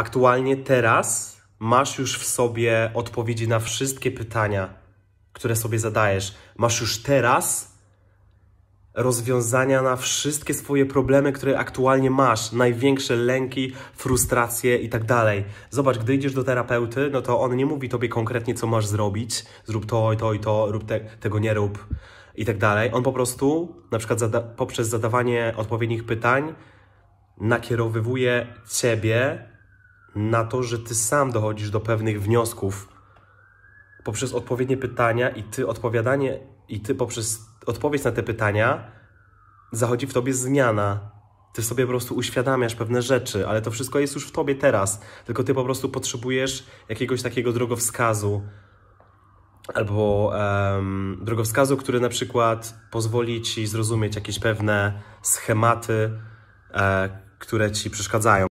Aktualnie teraz masz już w sobie odpowiedzi na wszystkie pytania, które sobie zadajesz. Masz już teraz rozwiązania na wszystkie swoje problemy, które aktualnie masz, największe lęki, frustracje i tak dalej. Zobacz, gdy idziesz do terapeuty, no to on nie mówi tobie konkretnie, co masz zrobić, zrób to i to i to, rób te, tego nie rób i tak dalej. On po prostu, na przykład zada poprzez zadawanie odpowiednich pytań, nakierowywuje ciebie na to, że ty sam dochodzisz do pewnych wniosków poprzez odpowiednie pytania i ty odpowiadanie, i ty poprzez odpowiedź na te pytania zachodzi w tobie zmiana. Ty sobie po prostu uświadamiasz pewne rzeczy, ale to wszystko jest już w tobie teraz. Tylko ty po prostu potrzebujesz jakiegoś takiego drogowskazu albo um, drogowskazu, który na przykład pozwoli ci zrozumieć jakieś pewne schematy, e, które ci przeszkadzają.